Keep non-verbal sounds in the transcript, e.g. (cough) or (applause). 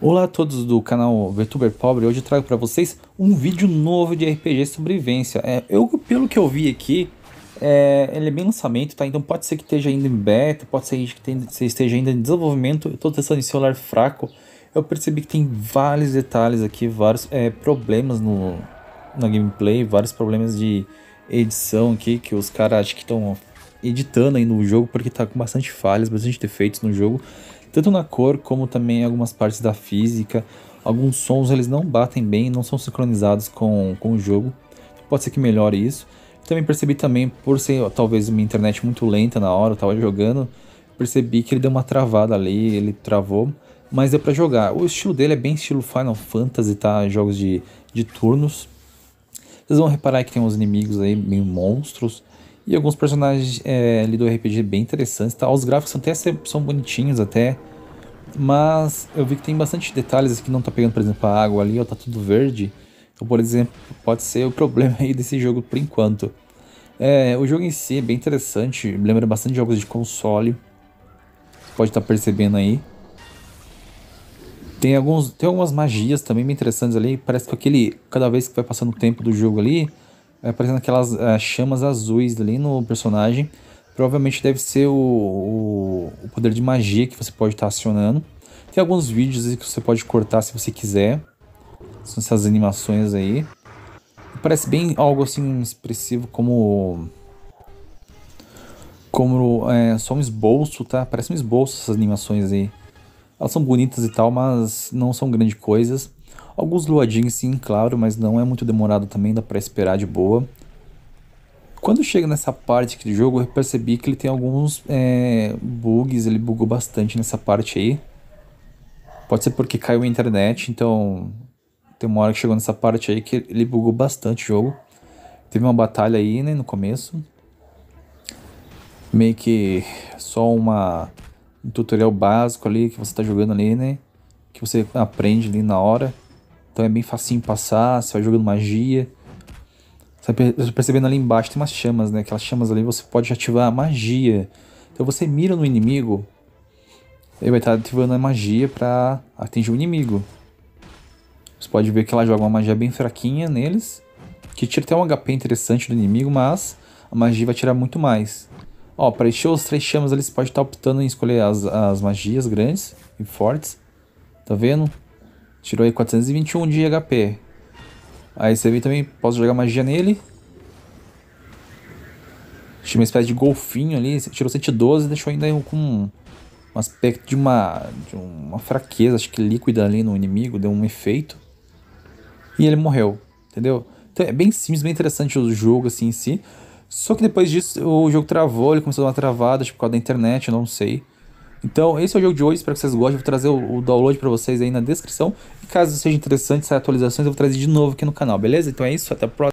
Olá a todos do canal VTuber Pobre, hoje eu trago para vocês um vídeo novo de RPG Sobrevivência. É, eu, pelo que eu vi aqui, é, ele é bem lançamento, tá? Então pode ser que esteja ainda em beta, pode ser que esteja ainda em desenvolvimento. Eu estou testando em celular fraco. Eu percebi que tem vários detalhes aqui, vários é, problemas no, na gameplay, vários problemas de edição aqui, que os caras acho que estão editando aí no jogo, porque tá com bastante falhas, bastante defeitos no jogo tanto na cor como também em algumas partes da física. Alguns sons eles não batem bem, não são sincronizados com, com o jogo. Pode ser que melhore isso. Também percebi também, por ser talvez uma internet muito lenta na hora, eu tava jogando, percebi que ele deu uma travada ali, ele travou, mas deu para jogar. O estilo dele é bem estilo Final Fantasy, tá? Jogos de, de turnos. Vocês vão reparar que tem uns inimigos aí, meio monstros, e alguns personagens é, ali do RPG bem interessantes, tá? Os gráficos até são bonitinhos, até mas eu vi que tem bastante detalhes que não tá pegando, por exemplo, a água ali, ó, tá tudo verde. Então, por exemplo, pode ser o (laughs) problema aí desse jogo por enquanto. É, o jogo em si é bem interessante, lembra bastante jogos de console. Pode estar tá percebendo aí. Tem, alguns, tem algumas magias também bem interessantes ali. Parece que aquele. Cada vez que vai passando o tempo do jogo ali, vai aparecendo aquelas é, chamas azuis ali no personagem. Provavelmente deve ser o, o, o poder de magia que você pode estar tá acionando. Tem alguns vídeos que você pode cortar se você quiser. São essas animações aí. Parece bem algo assim expressivo como como é, só um esboço, tá? Parece um esboço essas animações aí. Elas são bonitas e tal, mas não são grandes coisas. Alguns luadinhos sim, claro, mas não é muito demorado também, dá pra esperar de boa. Quando chega nessa parte do jogo, eu percebi que ele tem alguns é, bugs, ele bugou bastante nessa parte aí. Pode ser porque caiu a internet, então tem uma hora que chegou nessa parte aí que ele bugou bastante o jogo. Teve uma batalha aí, né, no começo. Meio que só uma um tutorial básico ali que você tá jogando ali, né? Que você aprende ali na hora. Então é bem facinho passar, você vai jogando magia. Você tá percebendo ali embaixo, tem umas chamas, né? Aquelas chamas ali, você pode ativar a magia. Então você mira no inimigo, ele vai estar tá ativando a magia para atingir o inimigo. Você pode ver que ela joga uma magia bem fraquinha neles, que tira até um HP interessante do inimigo, mas a magia vai tirar muito mais. Ó, para encher os três chamas ali, você pode estar tá optando em escolher as, as magias grandes e fortes. Tá vendo? Tirou aí 421 de HP aí você vem também posso jogar magia nele. Tinha uma espécie de golfinho ali, tirou 112 e deixou ainda com um aspecto de uma, de uma fraqueza, acho que líquida ali no inimigo, deu um efeito. E ele morreu, entendeu? Então é bem simples, bem interessante o jogo assim em si. Só que depois disso o jogo travou, ele começou a dar uma travada, acho que por causa da internet, não sei. Então, esse é o jogo de hoje, espero que vocês gostem. Eu vou trazer o, o download para vocês aí na descrição. E caso seja interessante essas atualizações, eu vou trazer de novo aqui no canal, beleza? Então é isso, até a próxima.